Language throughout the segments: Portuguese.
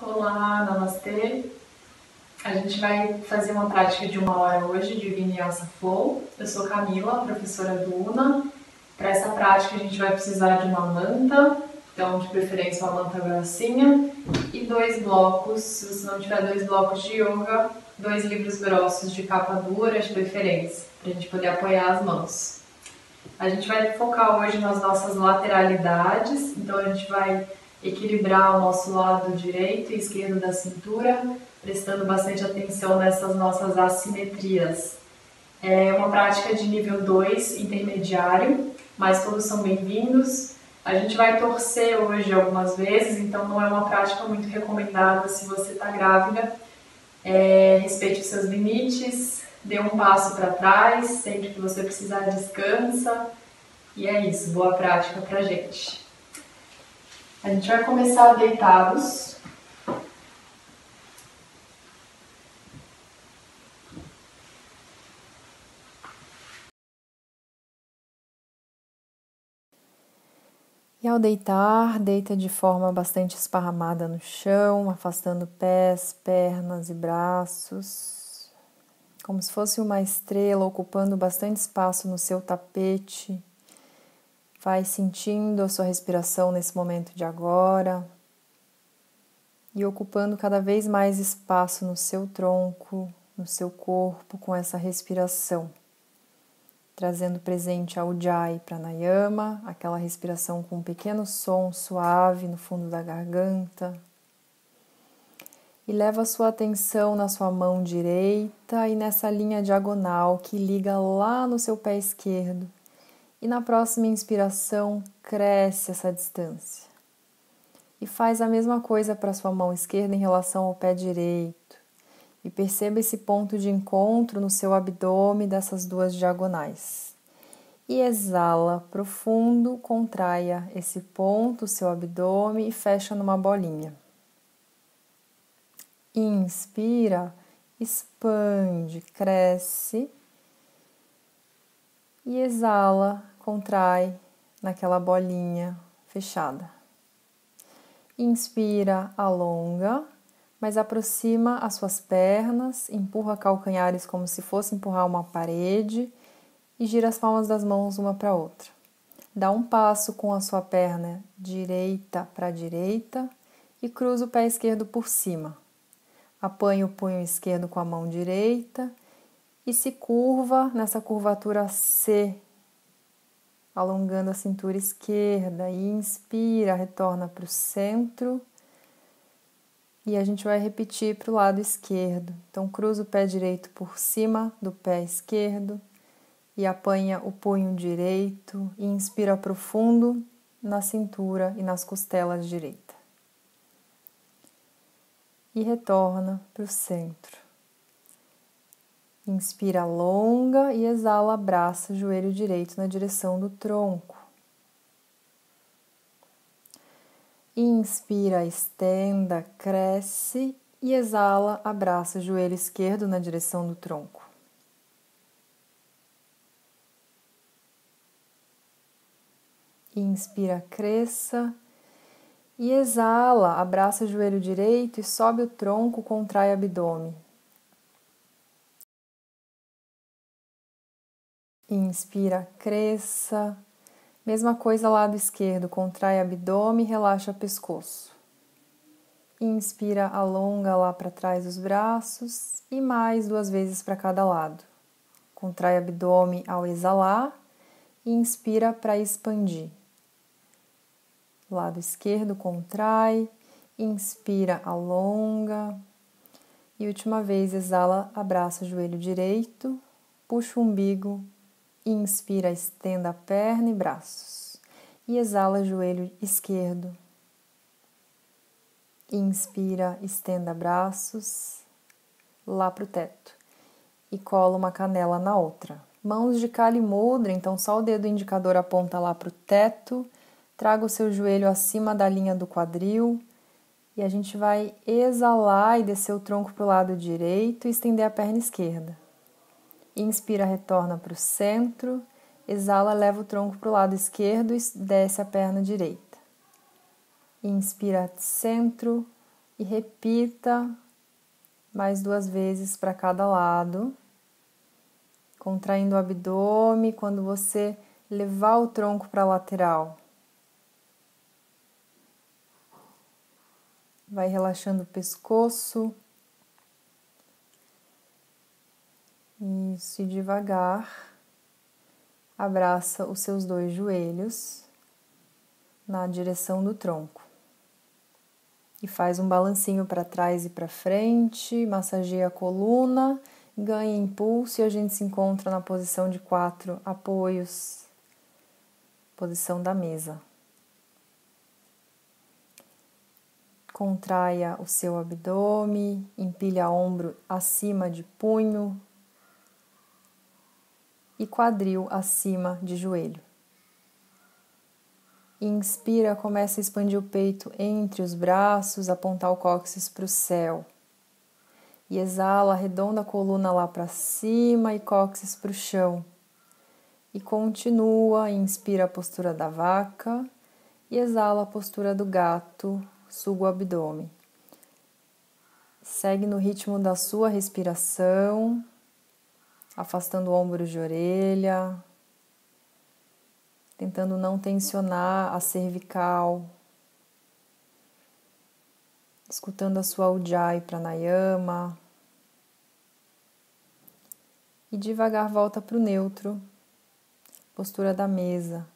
Olá, Namastê. A gente vai fazer uma prática de uma hora hoje de Vinyasa Flow. Eu sou Camila, professora do UNA. Para essa prática a gente vai precisar de uma manta, então de preferência uma manta grossinha, e dois blocos, se você não tiver dois blocos de yoga, dois livros grossos de capa dura de preferência, para a gente poder apoiar as mãos. A gente vai focar hoje nas nossas lateralidades, então a gente vai equilibrar o nosso lado direito e esquerdo da cintura, prestando bastante atenção nessas nossas assimetrias. É uma prática de nível 2 intermediário, mas todos são bem-vindos. A gente vai torcer hoje algumas vezes, então não é uma prática muito recomendada se você está grávida. É, respeite os seus limites, dê um passo para trás, sempre que você precisar descansa. E é isso, boa prática pra gente. A gente vai começar deitados. E ao deitar, deita de forma bastante esparramada no chão, afastando pés, pernas e braços, como se fosse uma estrela ocupando bastante espaço no seu tapete Vai sentindo a sua respiração nesse momento de agora e ocupando cada vez mais espaço no seu tronco, no seu corpo com essa respiração. Trazendo presente ao Jai Pranayama, aquela respiração com um pequeno som suave no fundo da garganta. E leva a sua atenção na sua mão direita e nessa linha diagonal que liga lá no seu pé esquerdo e na próxima inspiração cresce essa distância. E faz a mesma coisa para sua mão esquerda em relação ao pé direito. E perceba esse ponto de encontro no seu abdômen dessas duas diagonais. E exala profundo, contraia esse ponto, seu abdômen e fecha numa bolinha. Inspira, expande, cresce e exala, contrai naquela bolinha fechada. Inspira, alonga, mas aproxima as suas pernas, empurra calcanhares como se fosse empurrar uma parede e gira as palmas das mãos uma para outra. Dá um passo com a sua perna direita para direita e cruza o pé esquerdo por cima. Apanha o punho esquerdo com a mão direita e se curva nessa curvatura C, alongando a cintura esquerda. E inspira, retorna para o centro. E a gente vai repetir para o lado esquerdo. Então, cruza o pé direito por cima do pé esquerdo e apanha o punho direito. E inspira profundo na cintura e nas costelas direita. E retorna para o centro. Inspira, longa e exala, abraça o joelho direito na direção do tronco. Inspira, estenda, cresce e exala, abraça o joelho esquerdo na direção do tronco. Inspira, cresça e exala, abraça o joelho direito e sobe o tronco, contrai o abdômen. Inspira, cresça. Mesma coisa lado esquerdo, contrai abdômen, relaxa pescoço. Inspira, alonga lá para trás os braços e mais duas vezes para cada lado. Contrai abdômen ao exalar e inspira para expandir. Lado esquerdo, contrai, inspira, alonga. E última vez, exala, abraça o joelho direito, puxa o umbigo Inspira, estenda a perna e braços. E exala, joelho esquerdo. Inspira, estenda braços lá para o teto. E cola uma canela na outra. Mãos de calimodra, então só o dedo indicador aponta lá para o teto. Traga o seu joelho acima da linha do quadril. E a gente vai exalar e descer o tronco para o lado direito e estender a perna esquerda. Inspira, retorna para o centro. Exala, leva o tronco para o lado esquerdo e desce a perna direita. Inspira, centro e repita mais duas vezes para cada lado. Contraindo o abdômen quando você levar o tronco para a lateral. Vai relaxando o pescoço, Isso, e devagar abraça os seus dois joelhos na direção do tronco. E faz um balancinho para trás e para frente, massageia a coluna, ganha impulso e a gente se encontra na posição de quatro apoios, posição da mesa. Contraia o seu abdômen, empilha ombro acima de punho, e quadril acima de joelho. Inspira, começa a expandir o peito entre os braços, apontar o cóccix para o céu. E exala, arredonda a coluna lá para cima e cóccix para o chão. E continua, inspira a postura da vaca e exala a postura do gato, suga o abdômen. Segue no ritmo da sua respiração afastando ombros de orelha, tentando não tensionar a cervical, escutando a sua Ujjayi Pranayama. E devagar volta para o neutro, postura da mesa.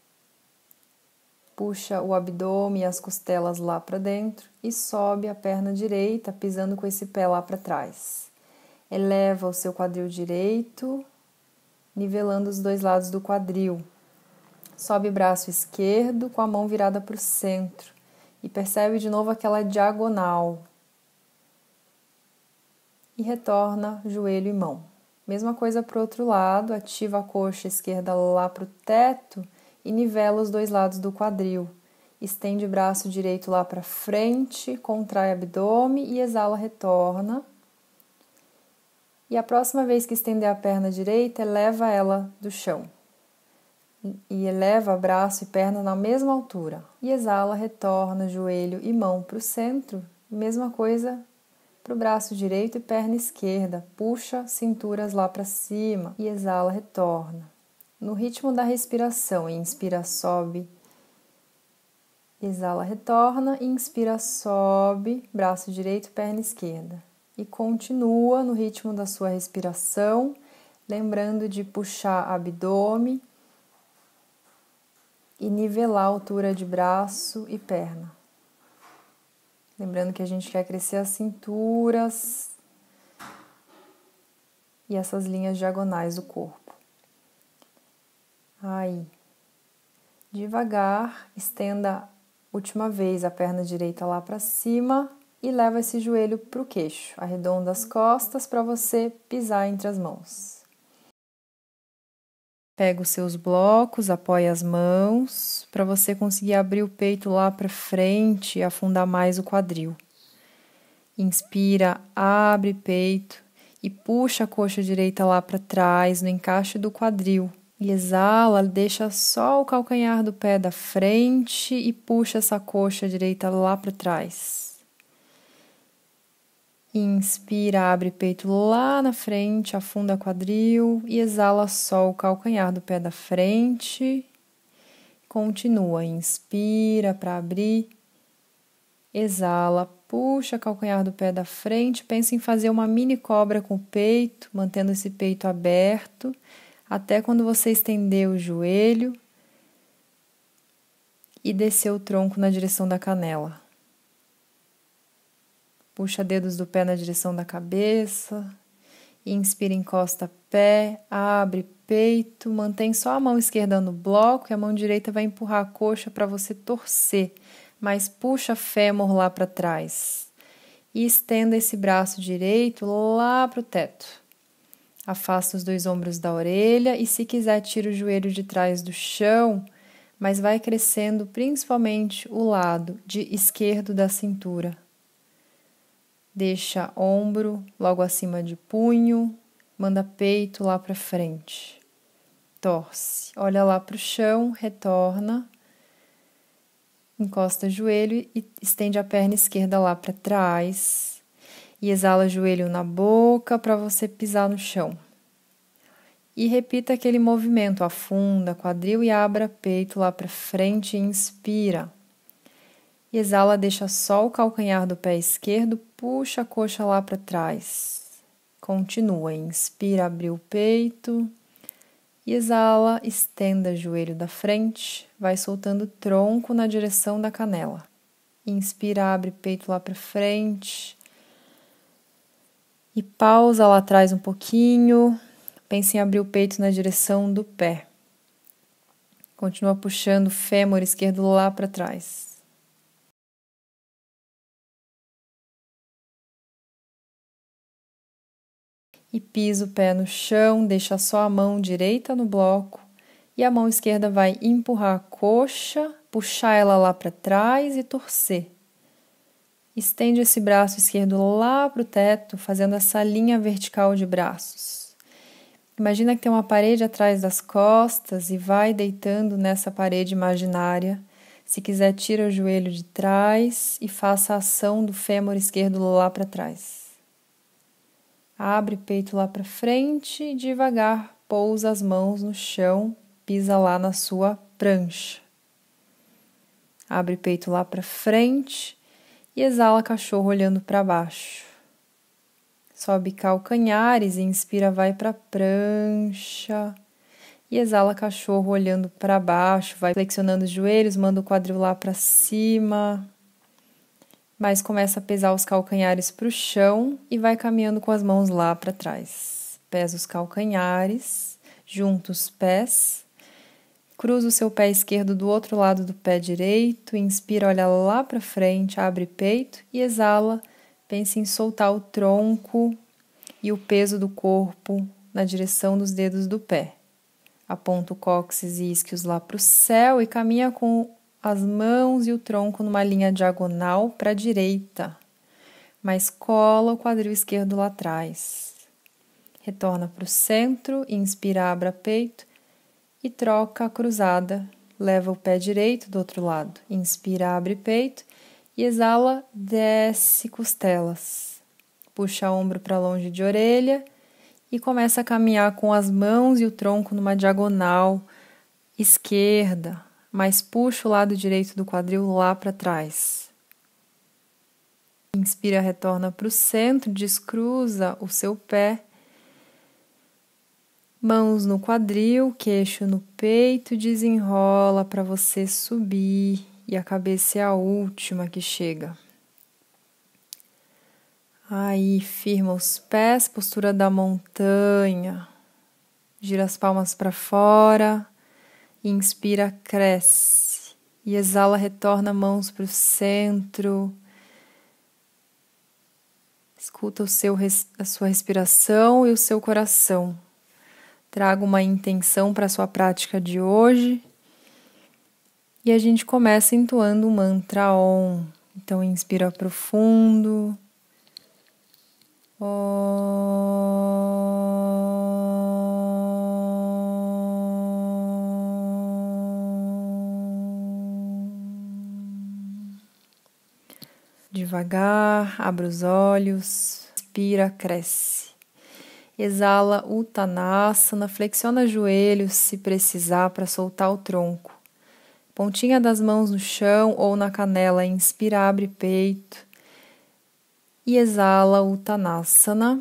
Puxa o abdômen e as costelas lá para dentro e sobe a perna direita, pisando com esse pé lá para trás. Eleva o seu quadril direito, nivelando os dois lados do quadril. Sobe o braço esquerdo com a mão virada para o centro e percebe de novo aquela diagonal. E retorna joelho e mão. Mesma coisa para o outro lado, ativa a coxa esquerda lá para o teto e nivela os dois lados do quadril. Estende o braço direito lá para frente, contrai o abdômen e exala, retorna. E a próxima vez que estender a perna direita, eleva ela do chão. E eleva braço e perna na mesma altura. E exala, retorna joelho e mão para o centro. Mesma coisa para o braço direito e perna esquerda. Puxa cinturas lá para cima e exala, retorna. No ritmo da respiração, inspira, sobe. Exala, retorna. Inspira, sobe. Braço direito, perna esquerda e continua no ritmo da sua respiração, lembrando de puxar abdômen e nivelar a altura de braço e perna. Lembrando que a gente quer crescer as cinturas e essas linhas diagonais do corpo. Aí. Devagar, estenda última vez a perna direita lá para cima e leva esse joelho para o queixo. Arredonda as costas para você pisar entre as mãos. Pega os seus blocos, apoia as mãos para você conseguir abrir o peito lá para frente e afundar mais o quadril. Inspira, abre peito e puxa a coxa direita lá para trás no encaixe do quadril. E exala, deixa só o calcanhar do pé da frente e puxa essa coxa direita lá para trás. Inspira, abre peito lá na frente, afunda quadril e exala só o calcanhar do pé da frente. Continua, inspira para abrir, exala, puxa calcanhar do pé da frente. Pensa em fazer uma mini cobra com o peito, mantendo esse peito aberto até quando você estender o joelho e descer o tronco na direção da canela. Puxa dedos do pé na direção da cabeça. Inspira, encosta pé, abre peito, mantém só a mão esquerda no bloco e a mão direita vai empurrar a coxa para você torcer, mas puxa fêmur lá para trás. E estenda esse braço direito lá para o teto. Afasta os dois ombros da orelha e, se quiser, tira o joelho de trás do chão, mas vai crescendo principalmente o lado de esquerdo da cintura Deixa ombro logo acima de punho, manda peito lá para frente. Torce, olha lá para o chão, retorna, encosta o joelho e estende a perna esquerda lá para trás. E exala o joelho na boca para você pisar no chão. E repita aquele movimento, afunda, quadril e abra peito lá para frente, inspira. E exala, deixa só o calcanhar do pé esquerdo puxa a coxa lá para trás. Continua, inspira, abre o peito. E exala, estenda o joelho da frente, vai soltando o tronco na direção da canela. Inspira, abre o peito lá para frente. E pausa lá atrás um pouquinho. Pensa em abrir o peito na direção do pé. Continua puxando o fêmur esquerdo lá para trás. e pisa o pé no chão, deixa só a mão direita no bloco e a mão esquerda vai empurrar a coxa, puxar ela lá para trás e torcer. Estende esse braço esquerdo lá para o teto, fazendo essa linha vertical de braços. Imagina que tem uma parede atrás das costas e vai deitando nessa parede imaginária. Se quiser, tira o joelho de trás e faça a ação do fêmur esquerdo lá para trás. Abre o peito lá para frente e devagar pousa as mãos no chão, pisa lá na sua prancha. Abre o peito lá para frente e exala cachorro olhando para baixo. Sobe calcanhares e inspira vai para prancha. E exala cachorro olhando para baixo, vai flexionando os joelhos, manda o quadril lá para cima mas começa a pesar os calcanhares para o chão e vai caminhando com as mãos lá para trás. Pesa os calcanhares, junta os pés, cruza o seu pé esquerdo do outro lado do pé direito, inspira, olha lá para frente, abre peito e exala. Pense em soltar o tronco e o peso do corpo na direção dos dedos do pé. Aponta o cóccix e isquios lá para o céu e caminha com as mãos e o tronco numa linha diagonal para a direita, mas cola o quadril esquerdo lá atrás. Retorna para o centro, inspira, abra peito e troca a cruzada. Leva o pé direito do outro lado, inspira, abre peito e exala, desce costelas. Puxa o ombro para longe de orelha e começa a caminhar com as mãos e o tronco numa diagonal esquerda, mas puxa o lado direito do quadril lá para trás. Inspira, retorna para o centro, descruza o seu pé. Mãos no quadril, queixo no peito, desenrola para você subir e a cabeça é a última que chega. Aí, firma os pés, postura da montanha. Gira as palmas para fora. Inspira, cresce. E exala, retorna mãos para o centro. Escuta o seu, a sua respiração e o seu coração. Traga uma intenção para a sua prática de hoje. E a gente começa entoando o mantra OM. Então, inspira profundo. OM. Devagar, abre os olhos, inspira, cresce. Exala, Uttanasana, flexiona joelhos se precisar para soltar o tronco. Pontinha das mãos no chão ou na canela, inspira, abre peito. E exala, Uttanasana.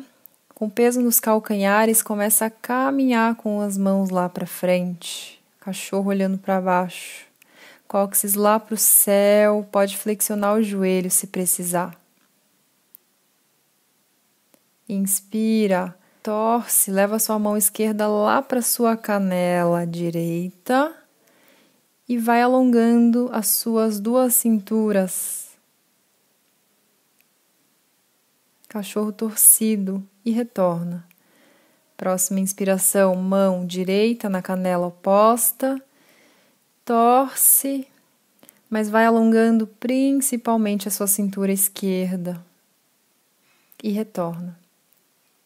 Com peso nos calcanhares, começa a caminhar com as mãos lá para frente, cachorro olhando para baixo cóccix lá para o céu, pode flexionar o joelho se precisar. Inspira, torce, leva sua mão esquerda lá para sua canela direita e vai alongando as suas duas cinturas. Cachorro torcido e retorna. Próxima inspiração, mão direita na canela oposta torce, mas vai alongando principalmente a sua cintura esquerda. E retorna.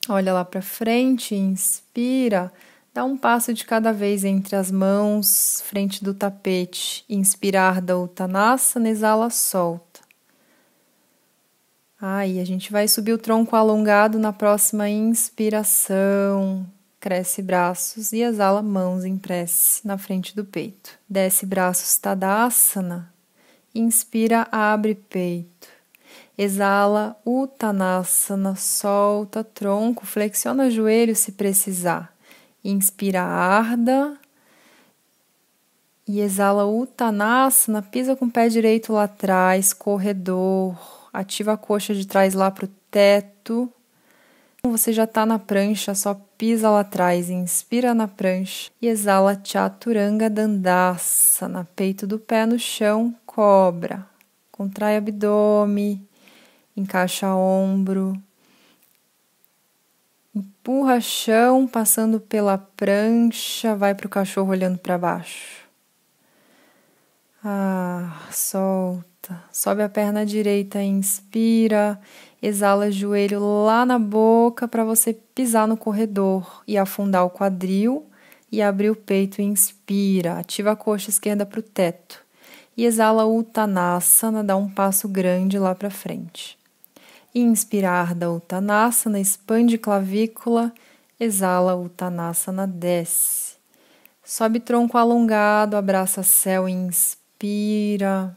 Olha lá para frente, inspira. Dá um passo de cada vez entre as mãos, frente do tapete. Inspirar da Uttanasana, exala, solta. Aí, a gente vai subir o tronco alongado na próxima inspiração cresce braços e exala mãos em prece na frente do peito. Desce braços Tadasana, inspira, abre peito. Exala Uttanasana, solta tronco, flexiona joelho se precisar. Inspira, arda. E exala Uttanasana, pisa com o pé direito lá atrás, corredor. Ativa a coxa de trás lá para o teto você já está na prancha, só pisa lá atrás, inspira na prancha e exala chaturanga na peito do pé no chão, cobra. Contrai abdômen, encaixa ombro. Empurra chão, passando pela prancha, vai para o cachorro olhando para baixo. Ah, solta. Sobe a perna direita, inspira. Exala joelho lá na boca para você pisar no corredor e afundar o quadril e abrir o peito e inspira. Ativa a coxa esquerda para o teto. E exala Uttanasana, dá um passo grande lá para frente. Inspirar da Uttanasana, expande clavícula, exala Uttanasana, desce. Sobe tronco alongado, abraça céu, inspira.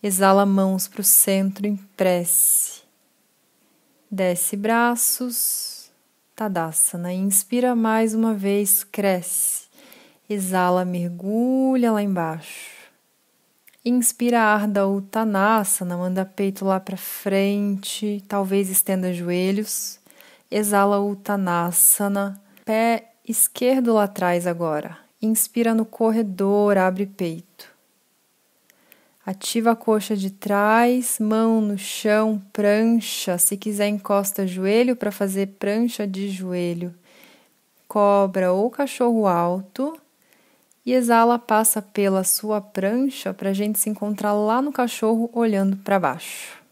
Exala mãos para o centro em prece desce braços, Tadasana. Né? Inspira mais uma vez, cresce. Exala, mergulha lá embaixo. Inspira Ardha Uttanasana, né? manda peito lá para frente, talvez estenda joelhos. Exala Uttanasana, né? pé esquerdo lá atrás agora. Inspira no corredor, abre peito. Ativa a coxa de trás, mão no chão, prancha. Se quiser, encosta joelho para fazer prancha de joelho. Cobra ou cachorro alto. E exala, passa pela sua prancha para a gente se encontrar lá no cachorro olhando para baixo.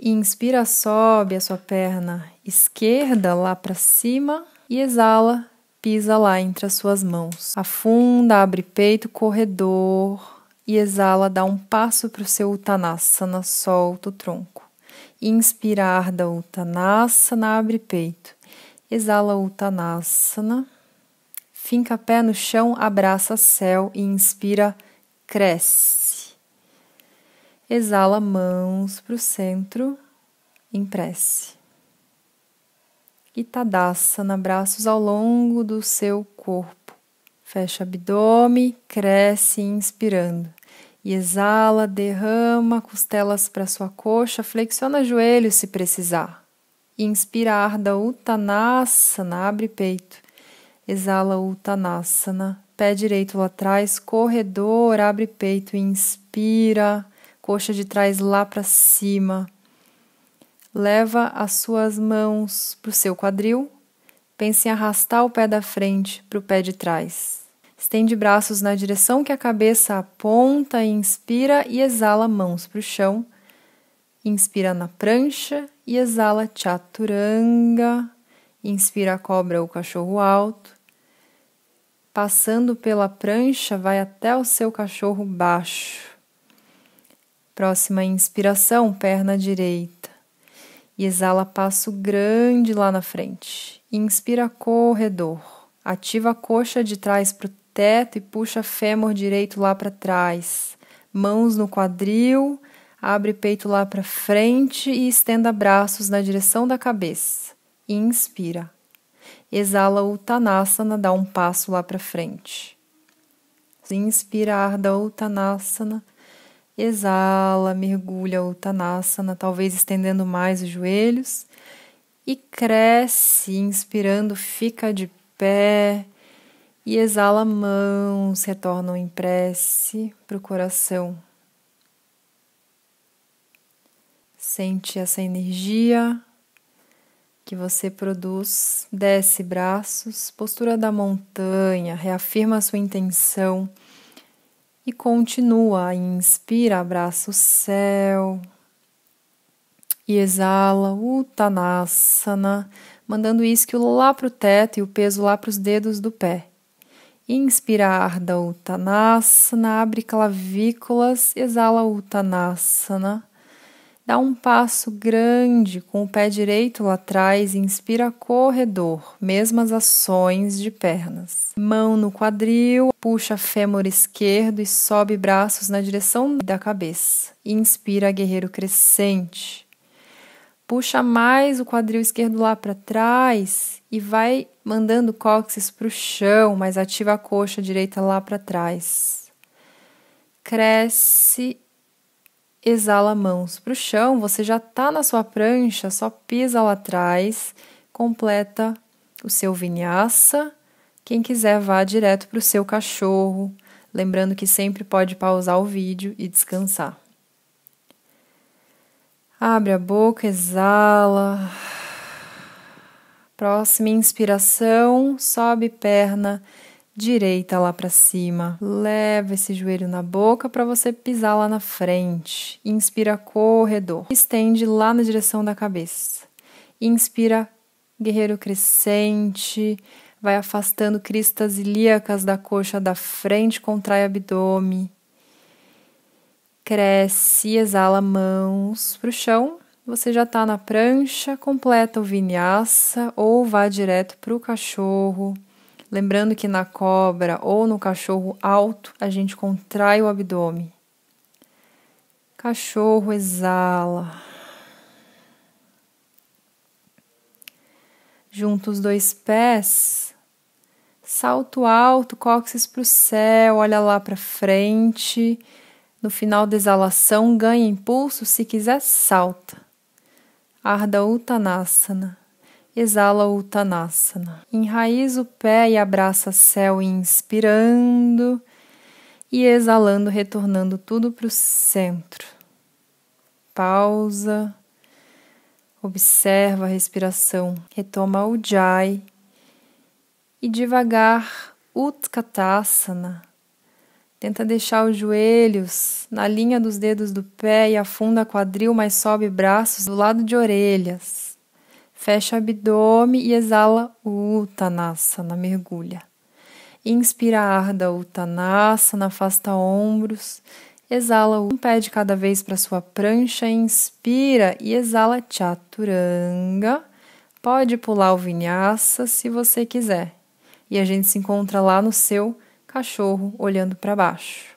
Inspira, sobe a sua perna esquerda lá para cima e exala, pisa lá entre as suas mãos. Afunda, abre peito, corredor e exala, dá um passo para o seu Uttanasana, solta o tronco. Inspira, Ardha Uttanasana, abre peito. Exala Uttanasana. Finca pé no chão, abraça céu e inspira, cresce. Exala mãos para o centro, em prece e Tadasana, braços ao longo do seu corpo. Fecha abdômen, cresce inspirando. E exala, derrama costelas para sua coxa, flexiona joelhos se precisar. Inspira Ardha Uttanasana, abre peito. Exala Uttanasana, pé direito lá atrás, corredor, abre peito, inspira, coxa de trás lá para cima. Leva as suas mãos para o seu quadril. Pense em arrastar o pé da frente para o pé de trás. Estende braços na direção que a cabeça aponta, inspira e exala mãos para o chão. Inspira na prancha e exala chaturanga. Inspira a cobra ou cachorro alto. Passando pela prancha, vai até o seu cachorro baixo. Próxima inspiração, perna direita e exala passo grande lá na frente. Inspira corredor. Ativa a coxa de trás para o teto e puxa fêmur direito lá para trás. Mãos no quadril, abre peito lá para frente e estenda braços na direção da cabeça. Inspira. Exala o Tanasana, dá um passo lá para frente. Inspira Ardha Uttanasana. Exala, mergulha o Tanasana, talvez estendendo mais os joelhos. E cresce, inspirando, fica de pé. E exala, mãos retornam em prece para o coração. Sente essa energia que você produz, desce braços, postura da montanha, reafirma a sua intenção e continua, inspira, abraça o céu. E exala, Uttanasana, mandando o isquio lá para o teto e o peso lá para os dedos do pé. Inspira, Ardha Uttanasana, abre clavículas, exala Uttanasana. Dá um passo grande com o pé direito lá atrás e inspira corredor, mesmas ações de pernas. Mão no quadril, puxa fêmur esquerdo e sobe braços na direção da cabeça. Inspira guerreiro crescente. Puxa mais o quadril esquerdo lá para trás e vai mandando cóccix para o chão, mas ativa a coxa direita lá para trás. Cresce exala mãos para o chão, você já está na sua prancha, só pisa lá atrás, completa o seu vinyasa. Quem quiser, vá direto para o seu cachorro, lembrando que sempre pode pausar o vídeo e descansar. Abre a boca, exala. Próxima inspiração, sobe perna direita lá para cima. Leva esse joelho na boca para você pisar lá na frente. Inspira corredor. Estende lá na direção da cabeça. Inspira guerreiro crescente. Vai afastando cristas ilíacas da coxa da frente, contrai abdômen. Cresce, exala mãos para o chão. Você já está na prancha, completa o vinyasa ou vá direto para o cachorro. Lembrando que na cobra ou no cachorro alto, a gente contrai o abdômen. Cachorro exala. Junta os dois pés. Salto alto, cóccix para o céu, olha lá para frente. No final da exalação, ganha impulso. Se quiser, salta. Ardha Uttanasana. Exala o Uttanasana. Enraiza o pé e abraça céu, inspirando e exalando, retornando tudo para o centro. Pausa, observa a respiração, retoma o Jai e devagar Utkatasana. Tenta deixar os joelhos na linha dos dedos do pé e afunda quadril, mas sobe braços do lado de orelhas. Fecha o abdômen e exala o Uttanasana, mergulha. Inspira Ardha Uttanasana, afasta ombros. Exala um pé de cada vez para sua prancha, inspira e exala Chaturanga. Pode pular o vinyasa se você quiser. E a gente se encontra lá no seu cachorro olhando para baixo.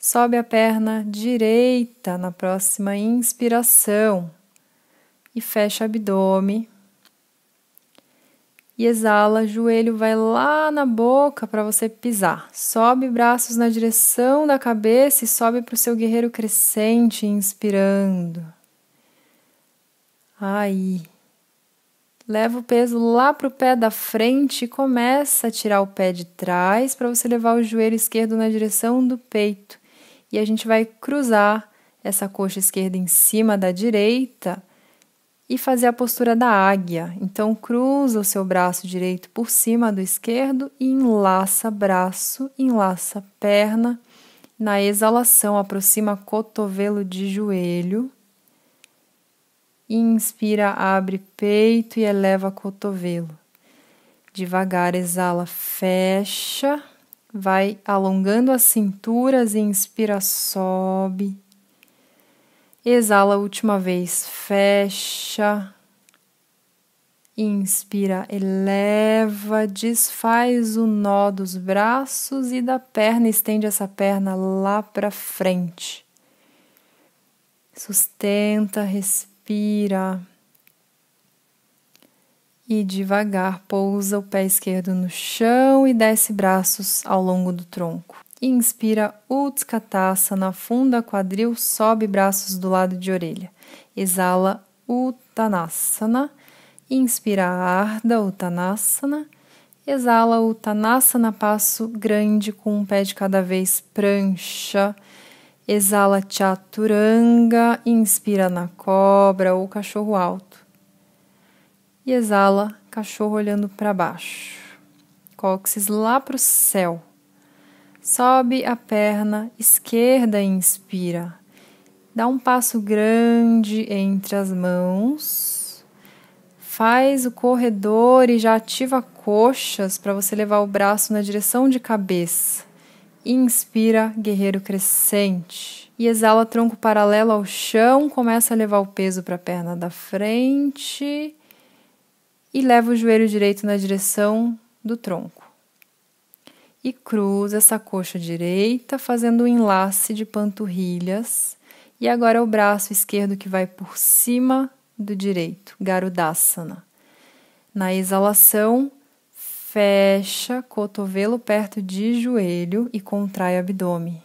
Sobe a perna direita na próxima inspiração e fecha o abdômen. E exala, joelho vai lá na boca para você pisar. Sobe braços na direção da cabeça e sobe para o seu guerreiro crescente, inspirando. Aí. Leva o peso lá para o pé da frente e começa a tirar o pé de trás para você levar o joelho esquerdo na direção do peito. E a gente vai cruzar essa coxa esquerda em cima da direita e fazer a postura da águia. Então, cruza o seu braço direito por cima do esquerdo e enlaça braço, enlaça perna. Na exalação, aproxima cotovelo de joelho. Inspira, abre peito e eleva cotovelo. Devagar, exala, fecha. Vai alongando as cinturas, inspira, sobe. Exala a última vez, fecha. Inspira, eleva, desfaz o nó dos braços e da perna, estende essa perna lá para frente. Sustenta, respira. E devagar pousa o pé esquerdo no chão e desce braços ao longo do tronco. Inspira Utkatasana, funda quadril, sobe braços do lado de orelha. Exala Uttanasana. Inspira arda Uttanasana. Exala Uttanasana, passo grande com um pé de cada vez, prancha. Exala Chaturanga, inspira na cobra ou cachorro alto. E exala, cachorro olhando para baixo. Cóccix lá para o céu. Sobe a perna esquerda e inspira. Dá um passo grande entre as mãos. Faz o corredor e já ativa coxas para você levar o braço na direção de cabeça. Inspira, guerreiro crescente. E exala tronco paralelo ao chão, começa a levar o peso para a perna da frente e leva o joelho direito na direção do tronco e cruza essa coxa direita, fazendo um enlace de panturrilhas. E agora é o braço esquerdo que vai por cima do direito, Garudasana. Na exalação, fecha cotovelo perto de joelho e contrai o abdômen.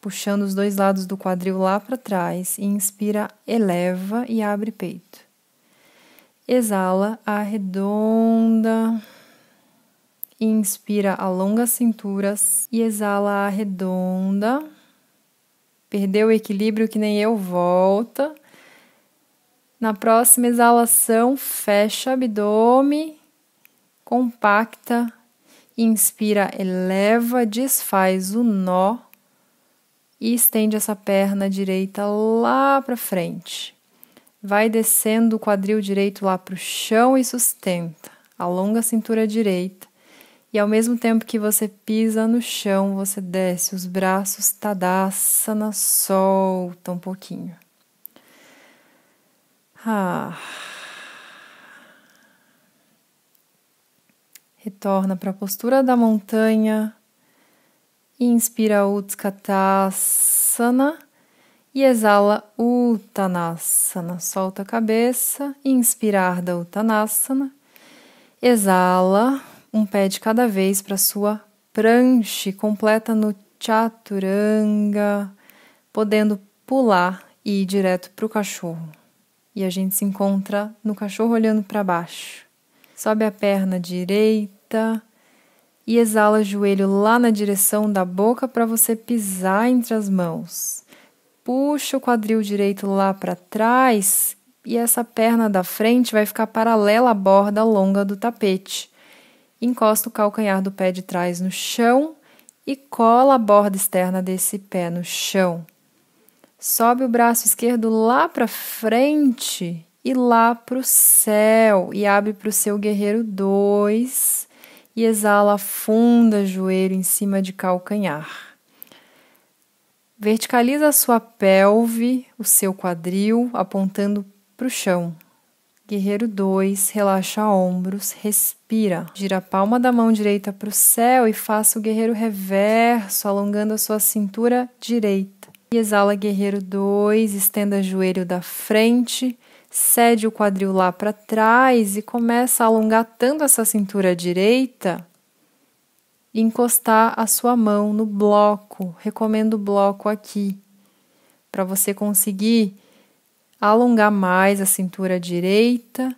Puxando os dois lados do quadril lá para trás, e inspira, eleva e abre peito. Exala, arredonda. Inspira, alonga as cinturas e exala, arredonda. Perdeu o equilíbrio que nem eu, volta. Na próxima exalação, fecha abdômen, compacta. Inspira, eleva, desfaz o nó e estende essa perna direita lá para frente. Vai descendo o quadril direito lá para o chão e sustenta. Alonga a cintura direita. E ao mesmo tempo que você pisa no chão, você desce os braços, Tadasana, solta um pouquinho. Ah. Retorna para a postura da montanha. Inspira Utkatasana e exala Uttanasana. Solta a cabeça. Inspira Ardha Uttanasana. Exala um pé de cada vez para sua pranche completa no chaturanga, podendo pular e ir direto para o cachorro. E a gente se encontra no cachorro olhando para baixo. Sobe a perna direita e exala o joelho lá na direção da boca para você pisar entre as mãos. Puxa o quadril direito lá para trás e essa perna da frente vai ficar paralela à borda longa do tapete encosta o calcanhar do pé de trás no chão e cola a borda externa desse pé no chão. Sobe o braço esquerdo lá para frente e lá para o céu e abre para o seu guerreiro 2 e exala, afunda joelho em cima de calcanhar. Verticaliza a sua pelve, o seu quadril, apontando para o chão. Guerreiro 2, relaxa ombros, respira. Gira a palma da mão direita para o céu e faça o guerreiro reverso, alongando a sua cintura direita. E exala, guerreiro 2, estenda o joelho da frente, cede o quadril lá para trás e começa a alongar tanto essa cintura direita e encostar a sua mão no bloco. Recomendo o bloco aqui para você conseguir alongar mais a cintura direita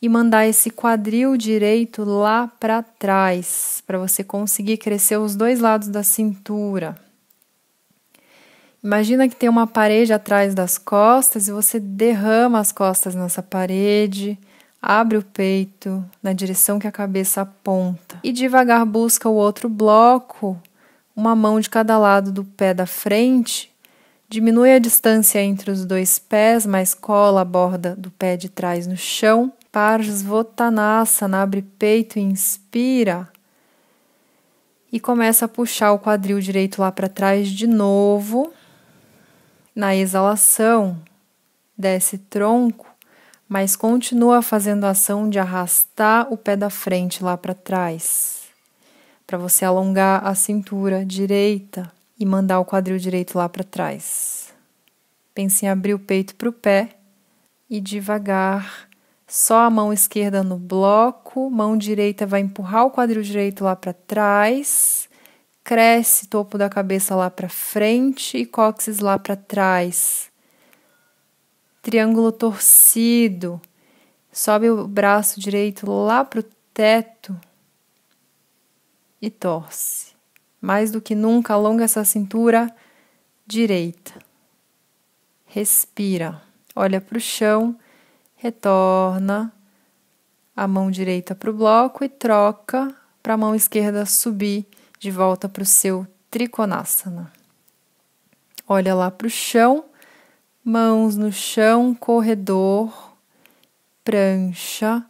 e mandar esse quadril direito lá para trás, para você conseguir crescer os dois lados da cintura. Imagina que tem uma parede atrás das costas e você derrama as costas nessa parede, abre o peito na direção que a cabeça aponta e devagar busca o outro bloco, uma mão de cada lado do pé da frente, Diminui a distância entre os dois pés, mas cola a borda do pé de trás no chão. Parsvottanasana, abre peito, e inspira. E começa a puxar o quadril direito lá para trás de novo. Na exalação, desce tronco, mas continua fazendo a ação de arrastar o pé da frente lá para trás, para você alongar a cintura direita e mandar o quadril direito lá para trás. Pense em abrir o peito para o pé e devagar, só a mão esquerda no bloco, mão direita vai empurrar o quadril direito lá para trás, cresce topo da cabeça lá para frente e cóccix lá para trás. Triângulo torcido. Sobe o braço direito lá para o teto e torce. Mais do que nunca, alonga essa cintura direita. Respira. Olha para o chão, retorna a mão direita para o bloco e troca para a mão esquerda subir de volta para o seu trikonasana. Olha lá para o chão, mãos no chão, corredor, prancha,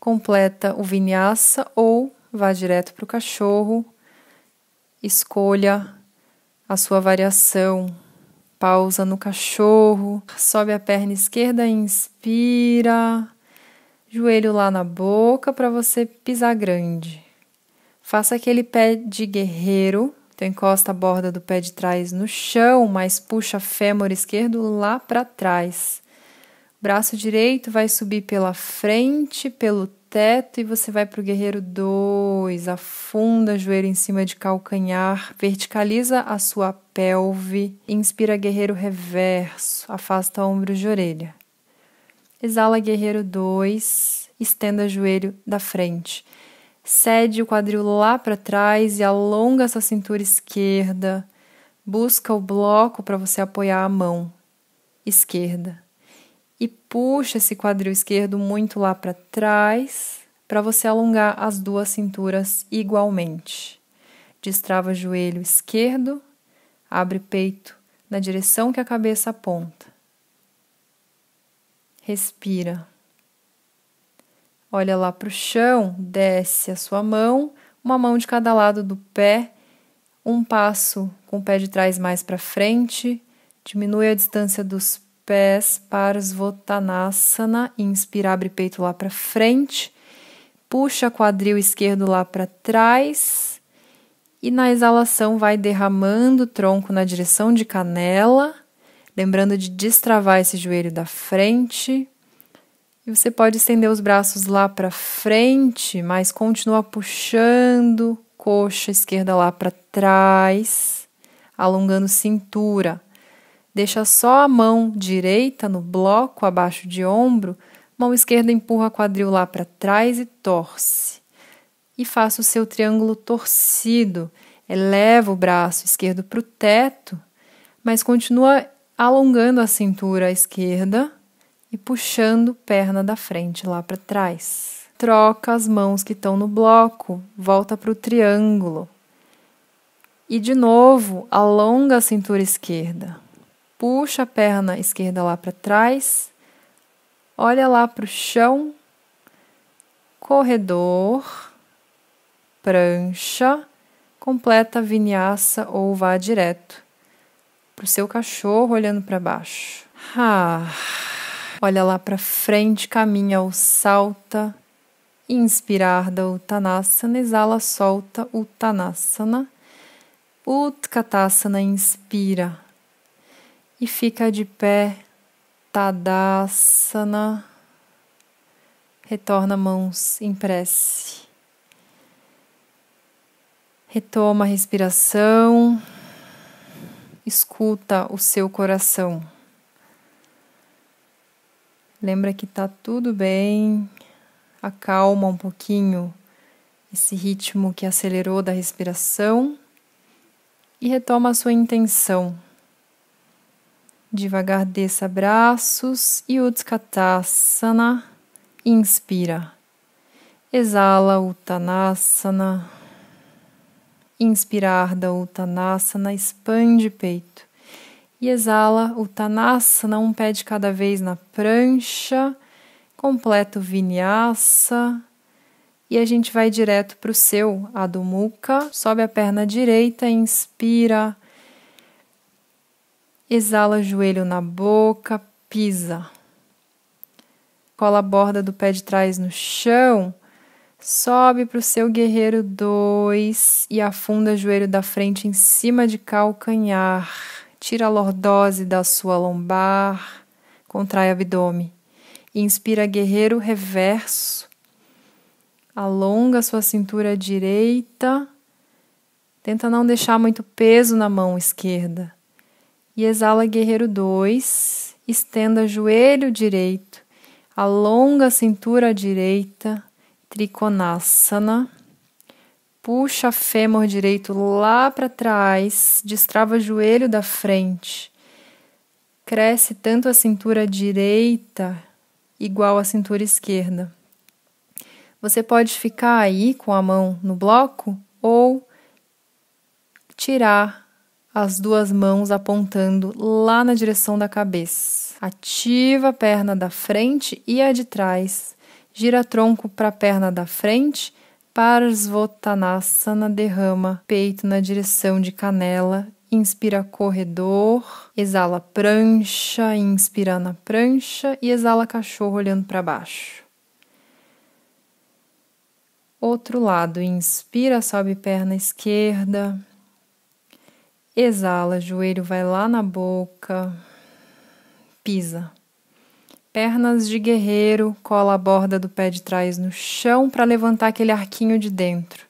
completa o vinyasa ou vá direto para o cachorro, Escolha a sua variação. Pausa no cachorro, sobe a perna esquerda, inspira, joelho lá na boca para você pisar grande. Faça aquele pé de guerreiro, então encosta a borda do pé de trás no chão, mas puxa fêmur esquerdo lá para trás. Braço direito vai subir pela frente, pelo teto e você vai para o guerreiro 2. Afunda joelho em cima de calcanhar, verticaliza a sua pelve, inspira guerreiro reverso, afasta ombro de orelha. Exala guerreiro 2, estenda joelho da frente. Cede o quadril lá para trás e alonga sua cintura esquerda. Busca o bloco para você apoiar a mão esquerda e puxa esse quadril esquerdo muito lá para trás, para você alongar as duas cinturas igualmente. Destrava joelho esquerdo, abre peito na direção que a cabeça aponta. Respira. Olha lá para o chão, desce a sua mão, uma mão de cada lado do pé, um passo com o pé de trás mais para frente, diminui a distância dos pés para Svotanasana, inspira, abre peito lá para frente, puxa quadril esquerdo lá para trás e na exalação vai derramando o tronco na direção de canela, lembrando de destravar esse joelho da frente. E você pode estender os braços lá para frente, mas continua puxando coxa esquerda lá para trás, alongando cintura Deixa só a mão direita no bloco abaixo de ombro, mão esquerda empurra quadril lá para trás e torce. E faça o seu triângulo torcido. Eleva o braço esquerdo para o teto, mas continua alongando a cintura esquerda e puxando perna da frente lá para trás. Troca as mãos que estão no bloco, volta para o triângulo. E de novo, alonga a cintura esquerda puxa a perna esquerda lá para trás, olha lá para o chão, corredor, prancha, completa vinhaça ou vá direto para o seu cachorro olhando para baixo. Ah, olha lá para frente, caminha ou salta. Inspirar da Uttanasana, exala, solta, Uttanasana. Utkatasana, inspira, e fica de pé, Tadasana. Retorna mãos em prece. Retoma a respiração. Escuta o seu coração. Lembra que tá tudo bem. Acalma um pouquinho esse ritmo que acelerou da respiração e retoma a sua intenção Devagar desça braços e Utkatasana. Inspira. Exala Uttanasana. Inspirar da Uttanasana, expande peito. E exala Uttanasana, um pé de cada vez na prancha. Completo Vinyasa. E a gente vai direto para o seu do Mukha. Sobe a perna direita, inspira. Exala joelho na boca, pisa. Cola a borda do pé de trás no chão. Sobe para o seu guerreiro 2 e afunda joelho da frente em cima de calcanhar. Tira a lordose da sua lombar. Contrai abdômen. Inspira guerreiro reverso. Alonga sua cintura direita. Tenta não deixar muito peso na mão esquerda e exala guerreiro 2, estenda joelho direito, alonga a cintura direita, trikonasana, puxa fêmur direito lá para trás, destrava joelho da frente, cresce tanto a cintura direita igual a cintura esquerda. Você pode ficar aí com a mão no bloco ou tirar as duas mãos apontando lá na direção da cabeça. Ativa a perna da frente e a de trás. Gira tronco para a perna da frente. Parsvotanasana derrama peito na direção de canela. Inspira corredor, exala prancha, inspira na prancha e exala cachorro olhando para baixo. Outro lado, inspira, sobe perna esquerda, Exala, joelho vai lá na boca, pisa. Pernas de guerreiro, cola a borda do pé de trás no chão para levantar aquele arquinho de dentro.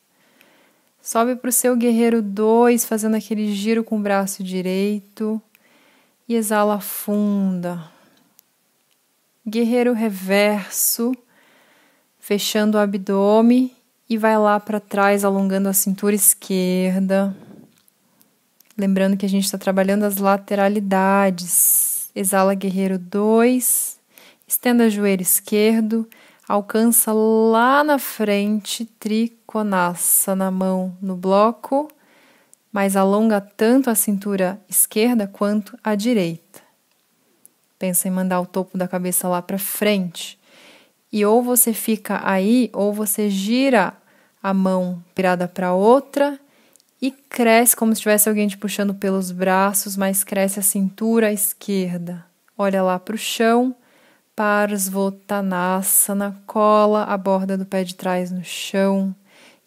Sobe para o seu guerreiro 2, fazendo aquele giro com o braço direito. E exala funda. Guerreiro reverso, fechando o abdômen e vai lá para trás, alongando a cintura esquerda. Lembrando que a gente está trabalhando as lateralidades. Exala, guerreiro, 2, Estenda joelho esquerdo. Alcança lá na frente, triconaça na mão no bloco, mas alonga tanto a cintura esquerda quanto a direita. Pensa em mandar o topo da cabeça lá para frente. E ou você fica aí, ou você gira a mão virada para outra e cresce como se tivesse alguém te puxando pelos braços, mas cresce a cintura esquerda. Olha lá para o chão, parsvotanasana, cola a borda do pé de trás no chão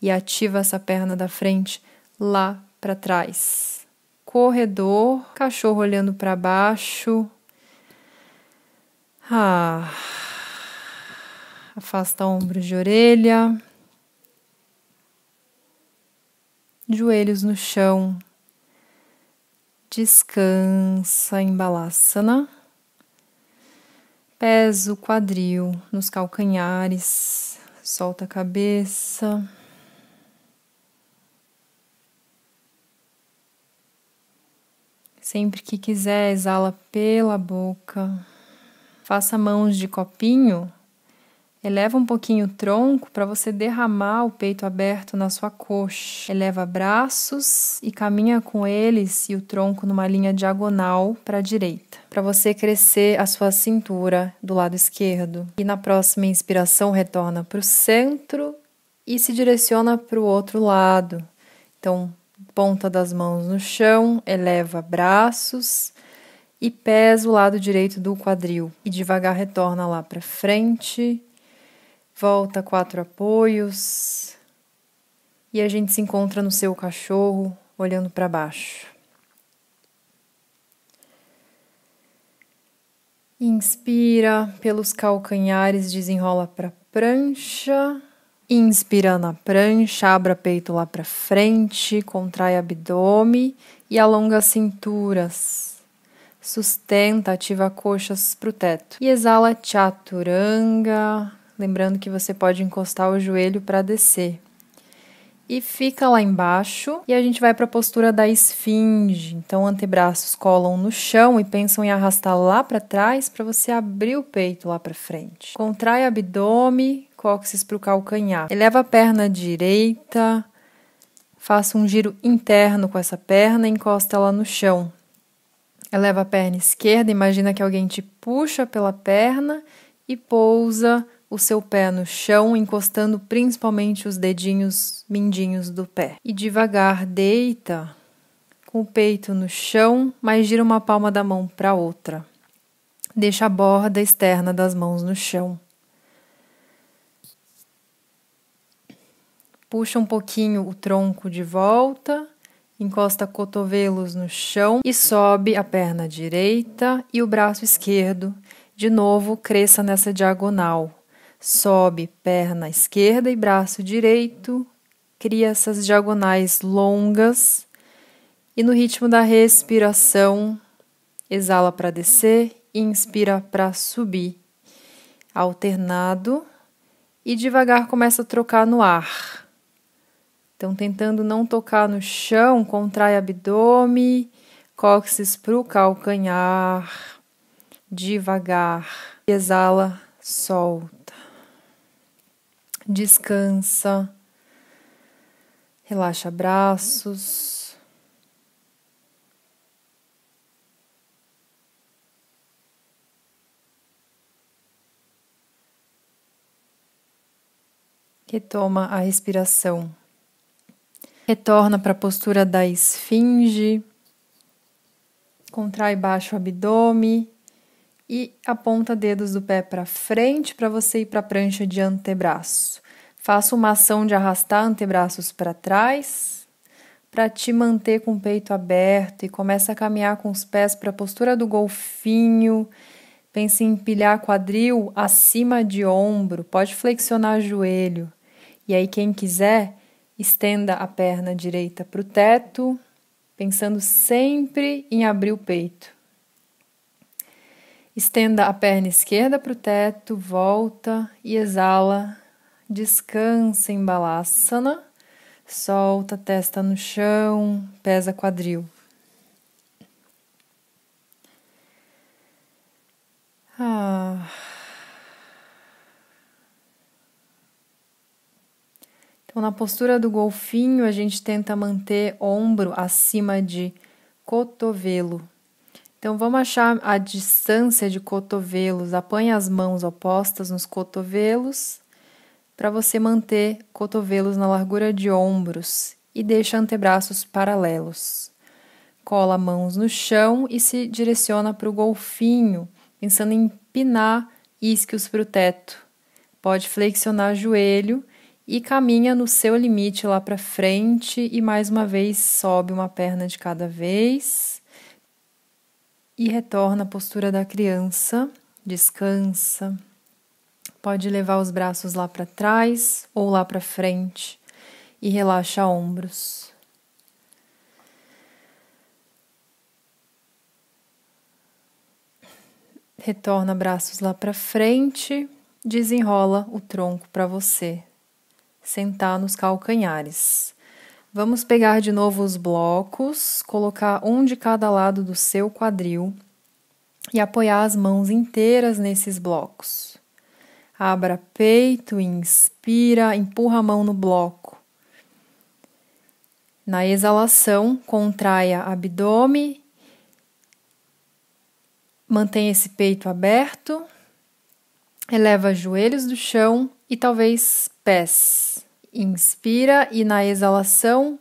e ativa essa perna da frente lá para trás. Corredor, cachorro olhando para baixo. Ah. Afasta ombros de orelha. joelhos no chão. Descansa em Balasana. Pés o quadril nos calcanhares. Solta a cabeça. Sempre que quiser, exala pela boca. Faça mãos de copinho Eleva um pouquinho o tronco para você derramar o peito aberto na sua coxa. Eleva braços e caminha com eles e o tronco numa linha diagonal para a direita, para você crescer a sua cintura do lado esquerdo. E na próxima inspiração, retorna para o centro e se direciona para o outro lado. Então, ponta das mãos no chão, eleva braços e pés o lado direito do quadril e devagar retorna lá para frente Volta quatro apoios. E a gente se encontra no seu cachorro, olhando para baixo. Inspira pelos calcanhares, desenrola para prancha. Inspira na prancha, abra peito lá para frente, contrai abdômen e alonga as cinturas. Sustenta, ativa coxas para o teto. E exala chaturanga, lembrando que você pode encostar o joelho para descer. E fica lá embaixo e a gente vai para a postura da esfinge. Então, antebraços colam no chão e pensam em arrastar lá para trás para você abrir o peito lá para frente. Contrai abdômen, cóccix para o calcanhar. Eleva a perna direita, faça um giro interno com essa perna e encosta ela no chão. Eleva a perna esquerda, imagina que alguém te puxa pela perna e pousa o seu pé no chão, encostando principalmente os dedinhos mindinhos do pé. E devagar deita com o peito no chão, mas gira uma palma da mão para outra. Deixa a borda externa das mãos no chão. Puxa um pouquinho o tronco de volta, encosta cotovelos no chão e sobe a perna direita e o braço esquerdo. De novo, cresça nessa diagonal, Sobe perna esquerda e braço direito, cria essas diagonais longas e no ritmo da respiração, exala para descer, inspira para subir, alternado e devagar começa a trocar no ar. Então, tentando não tocar no chão, contrai abdômen, cóccix para o calcanhar, devagar, exala, solta descansa, relaxa braços. Retoma a respiração. Retorna para a postura da esfinge. Contrai baixo o abdômen e aponta dedos do pé para frente para você ir para a prancha de antebraço. Faça uma ação de arrastar antebraços para trás para te manter com o peito aberto e começa a caminhar com os pés para a postura do golfinho. Pense em empilhar quadril acima de ombro, pode flexionar joelho. E aí quem quiser, estenda a perna direita para o teto, pensando sempre em abrir o peito. Estenda a perna esquerda para o teto, volta e exala. Descansa em balasana. Solta a testa no chão, pesa quadril. Ah. Então, na postura do golfinho, a gente tenta manter ombro acima de cotovelo. Então vamos achar a distância de cotovelos. Apanhe as mãos opostas nos cotovelos para você manter cotovelos na largura de ombros e deixa antebraços paralelos. Cola mãos no chão e se direciona para o golfinho, pensando em empinar isquios para o teto. Pode flexionar joelho e caminha no seu limite lá para frente e mais uma vez sobe uma perna de cada vez e retorna à postura da criança. Descansa. Pode levar os braços lá para trás ou lá para frente e relaxa ombros. Retorna braços lá para frente, desenrola o tronco para você sentar nos calcanhares. Vamos pegar de novo os blocos, colocar um de cada lado do seu quadril e apoiar as mãos inteiras nesses blocos. Abra peito, inspira, empurra a mão no bloco. Na exalação, contraia abdômen, mantém esse peito aberto, eleva joelhos do chão e talvez pés. Inspira e na exalação,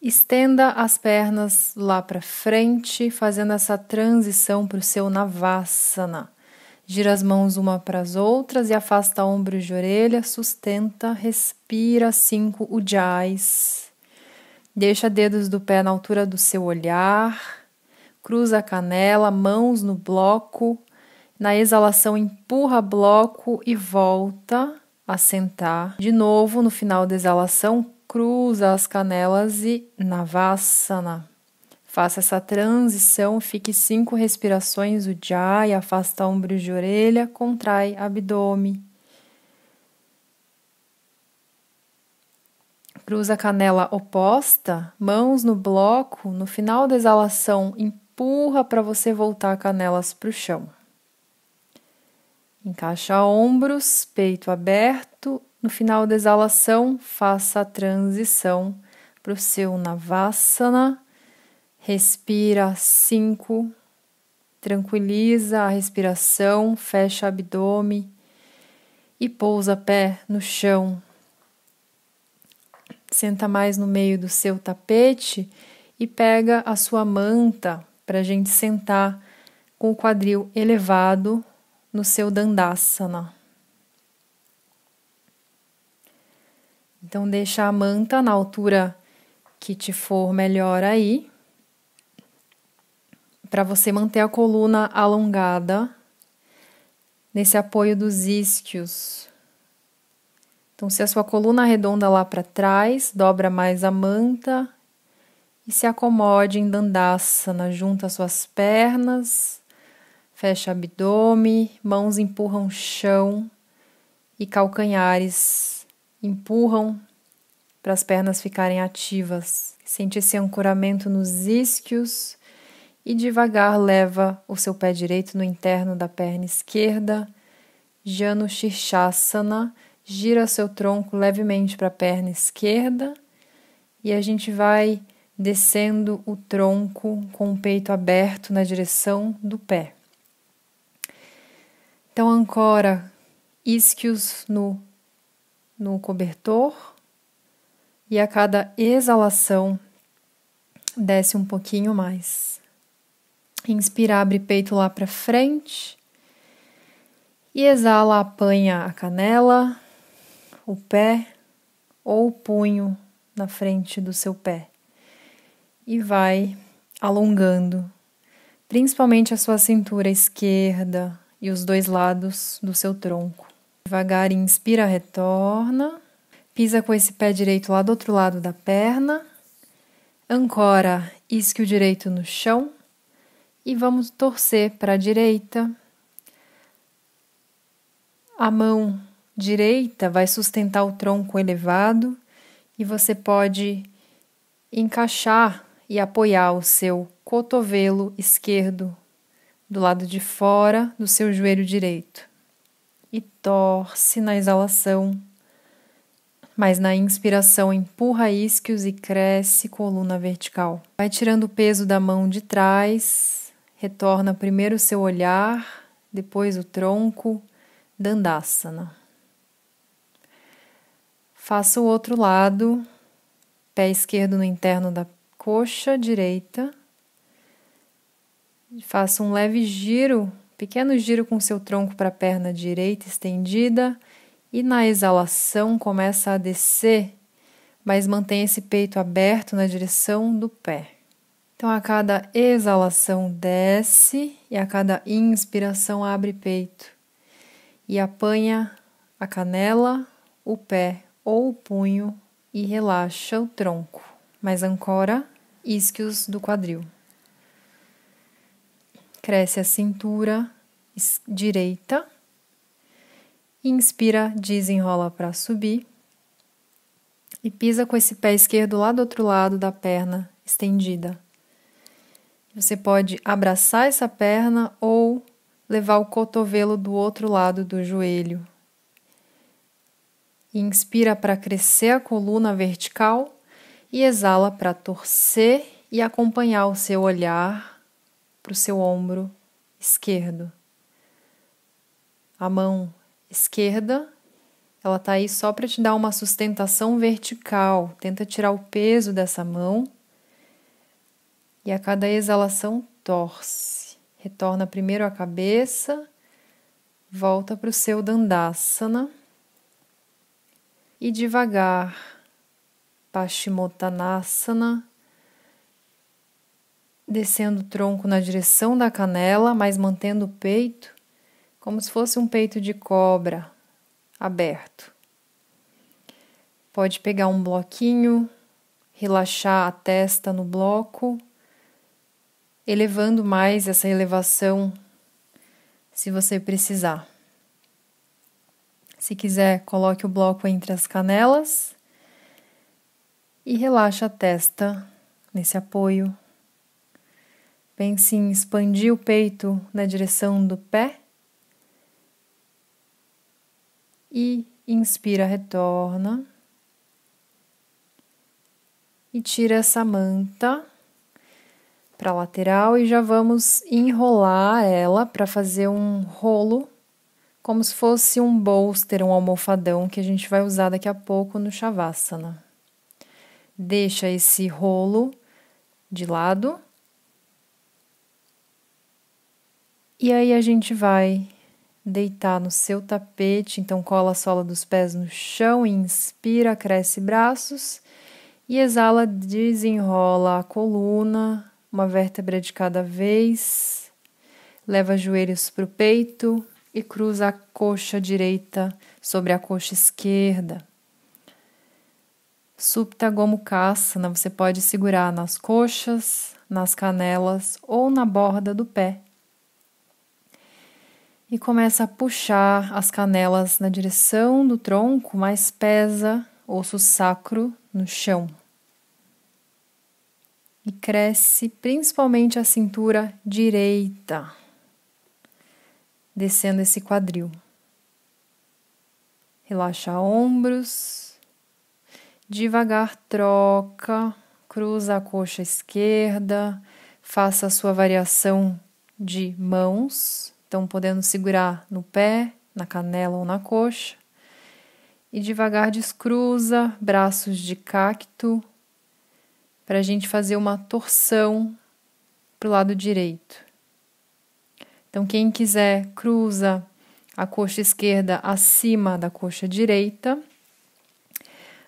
estenda as pernas lá para frente, fazendo essa transição para o seu Navasana. Gira as mãos uma para as outras e afasta ombros de orelha, sustenta, respira cinco ujjays. Deixa dedos do pé na altura do seu olhar, cruza a canela, mãos no bloco. Na exalação, empurra bloco e volta assentar. De novo, no final da exalação, cruza as canelas e Navasana. Faça essa transição, fique cinco respirações, o Jai, afasta ombro de orelha, contrai abdômen. Cruza a canela oposta, mãos no bloco, no final da exalação, empurra para você voltar canelas para o chão. Encaixa ombros, peito aberto. No final da exalação, faça a transição para o seu Navasana. Respira cinco tranquiliza a respiração, fecha o abdômen e pousa pé no chão. Senta mais no meio do seu tapete e pega a sua manta para a gente sentar com o quadril elevado no seu Dandasana. Então, deixa a manta na altura que te for melhor aí, para você manter a coluna alongada nesse apoio dos isquios. Então, se a sua coluna arredonda lá para trás, dobra mais a manta e se acomode em Dandasana, junta suas pernas Fecha abdômen, mãos empurram o chão e calcanhares empurram para as pernas ficarem ativas. Sente esse ancoramento nos isquios e devagar leva o seu pé direito no interno da perna esquerda. Jano Shirshasana, gira seu tronco levemente para a perna esquerda e a gente vai descendo o tronco com o peito aberto na direção do pé. Então, ancora isquios no, no cobertor e a cada exalação desce um pouquinho mais. Inspira, abre peito lá para frente. E exala, apanha a canela, o pé ou o punho na frente do seu pé. E vai alongando, principalmente a sua cintura esquerda, e os dois lados do seu tronco. Devagar inspira, retorna. Pisa com esse pé direito lá do outro lado da perna. Ancora isquio direito no chão e vamos torcer para a direita. A mão direita vai sustentar o tronco elevado e você pode encaixar e apoiar o seu cotovelo esquerdo do lado de fora do seu joelho direito e torce na exalação, mas na inspiração empurra isquios e cresce coluna vertical. Vai tirando o peso da mão de trás, retorna primeiro o seu olhar, depois o tronco, Dandasana. Faça o outro lado, pé esquerdo no interno da coxa direita Faça um leve giro, pequeno giro com seu tronco para a perna direita estendida e na exalação começa a descer, mas mantenha esse peito aberto na direção do pé. Então a cada exalação desce e a cada inspiração abre peito e apanha a canela, o pé ou o punho e relaxa o tronco, mas ancora isquios do quadril cresce a cintura direita, inspira, desenrola para subir e pisa com esse pé esquerdo lá do outro lado da perna estendida. Você pode abraçar essa perna ou levar o cotovelo do outro lado do joelho. Inspira para crescer a coluna vertical e exala para torcer e acompanhar o seu olhar para o seu ombro esquerdo. A mão esquerda, ela tá aí só para te dar uma sustentação vertical. Tenta tirar o peso dessa mão. E a cada exalação, torce. Retorna primeiro a cabeça, volta para o seu Dandasana. E devagar, Paschimottanasana descendo o tronco na direção da canela, mas mantendo o peito como se fosse um peito de cobra aberto. Pode pegar um bloquinho, relaxar a testa no bloco, elevando mais essa elevação se você precisar. Se quiser, coloque o bloco entre as canelas e relaxa a testa nesse apoio. Pense em expandir o peito na direção do pé. E inspira, retorna. E tira essa manta para a lateral e já vamos enrolar ela para fazer um rolo, como se fosse um bolster, um almofadão que a gente vai usar daqui a pouco no Shavasana. Deixa esse rolo de lado E aí a gente vai deitar no seu tapete, então cola a sola dos pés no chão, inspira, cresce braços e exala, desenrola a coluna, uma vértebra de cada vez. Leva joelhos para o peito e cruza a coxa direita sobre a coxa esquerda. Supta Gomukasana, né? você pode segurar nas coxas, nas canelas ou na borda do pé e começa a puxar as canelas na direção do tronco, mas pesa osso sacro no chão. E cresce principalmente a cintura direita, descendo esse quadril. Relaxa ombros. Devagar troca, cruza a coxa esquerda, faça a sua variação de mãos então, podendo segurar no pé, na canela ou na coxa. E devagar descruza braços de cacto para a gente fazer uma torção para o lado direito. Então, quem quiser, cruza a coxa esquerda acima da coxa direita,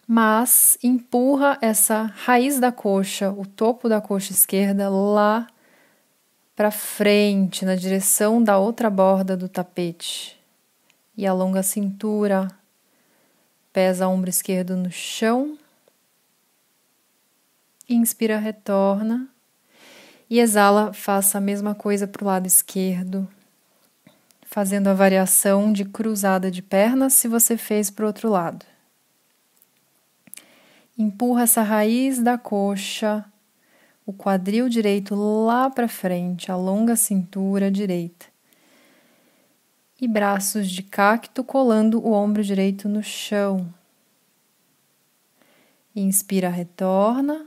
mas empurra essa raiz da coxa, o topo da coxa esquerda, lá para frente, na direção da outra borda do tapete. E alonga a cintura. Pesa o ombro esquerdo no chão. Inspira, retorna. E exala, faça a mesma coisa para o lado esquerdo, fazendo a variação de cruzada de pernas se você fez para o outro lado. Empurra essa raiz da coxa o quadril direito lá para frente, alonga a cintura direita. E braços de cacto colando o ombro direito no chão. Inspira, retorna.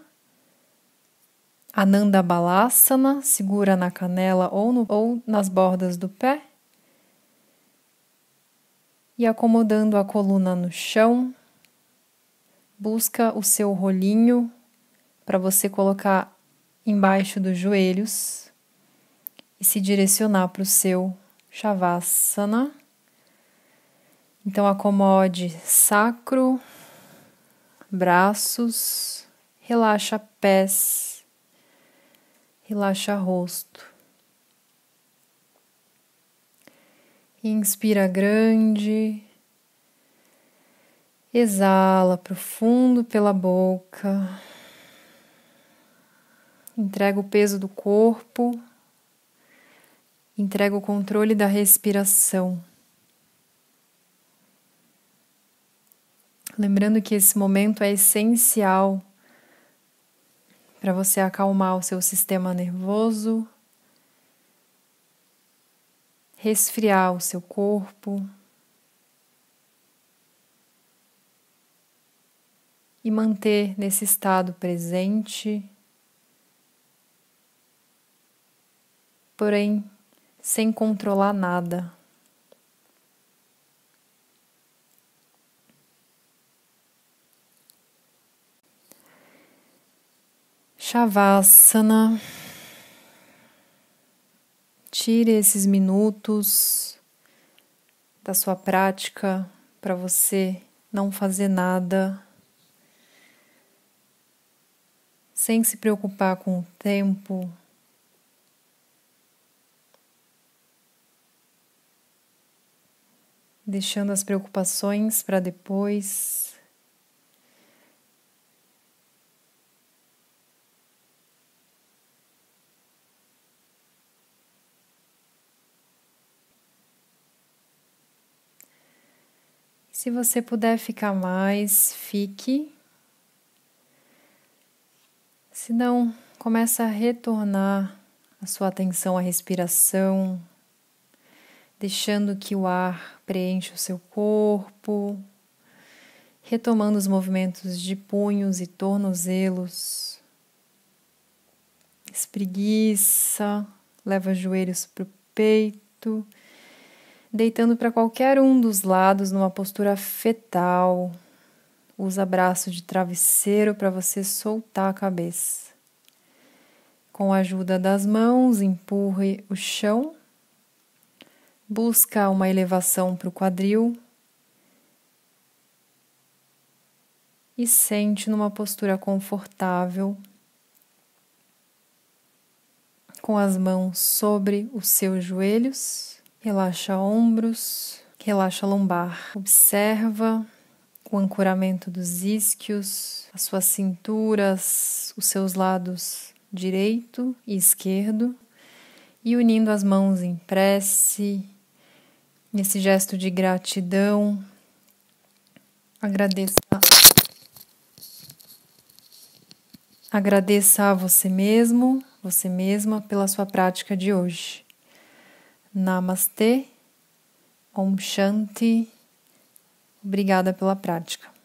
Ananda Balasana, segura na canela ou, no, ou nas bordas do pé. E acomodando a coluna no chão, busca o seu rolinho para você colocar embaixo dos joelhos e se direcionar para o seu Shavasana. Então acomode sacro, braços, relaxa pés, relaxa rosto. Inspira grande, exala profundo pela boca entrega o peso do corpo, entrega o controle da respiração. Lembrando que esse momento é essencial para você acalmar o seu sistema nervoso, resfriar o seu corpo e manter nesse estado presente porém sem controlar nada. Shavasana. Tire esses minutos da sua prática para você não fazer nada, sem se preocupar com o tempo, deixando as preocupações para depois. Se você puder ficar mais, fique. Se não, começa a retornar a sua atenção à respiração, deixando que o ar preencha o seu corpo, retomando os movimentos de punhos e tornozelos. Espreguiça, leva os joelhos para o peito, deitando para qualquer um dos lados numa postura fetal. Usa braço de travesseiro para você soltar a cabeça. Com a ajuda das mãos, empurre o chão busca uma elevação para o quadril e sente numa postura confortável, com as mãos sobre os seus joelhos, relaxa ombros, relaxa lombar, observa o ancoramento dos isquios, as suas cinturas, os seus lados direito e esquerdo, e unindo as mãos em prece nesse gesto de gratidão. Agradeça. Agradeça a você mesmo, você mesma pela sua prática de hoje. Namastê. Om Shanti. Obrigada pela prática.